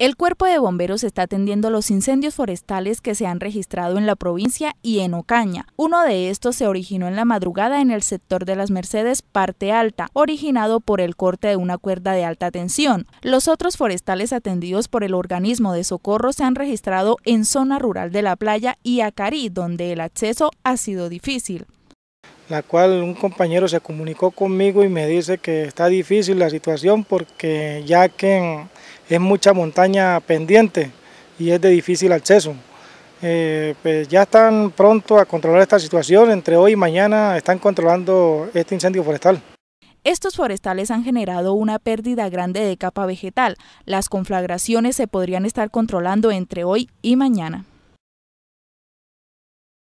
El cuerpo de bomberos está atendiendo los incendios forestales que se han registrado en la provincia y en Ocaña. Uno de estos se originó en la madrugada en el sector de las Mercedes, parte alta, originado por el corte de una cuerda de alta tensión. Los otros forestales atendidos por el organismo de socorro se han registrado en zona rural de la playa y Acarí, donde el acceso ha sido difícil la cual un compañero se comunicó conmigo y me dice que está difícil la situación porque ya que es mucha montaña pendiente y es de difícil acceso. Eh, pues ya están pronto a controlar esta situación, entre hoy y mañana están controlando este incendio forestal. Estos forestales han generado una pérdida grande de capa vegetal. Las conflagraciones se podrían estar controlando entre hoy y mañana.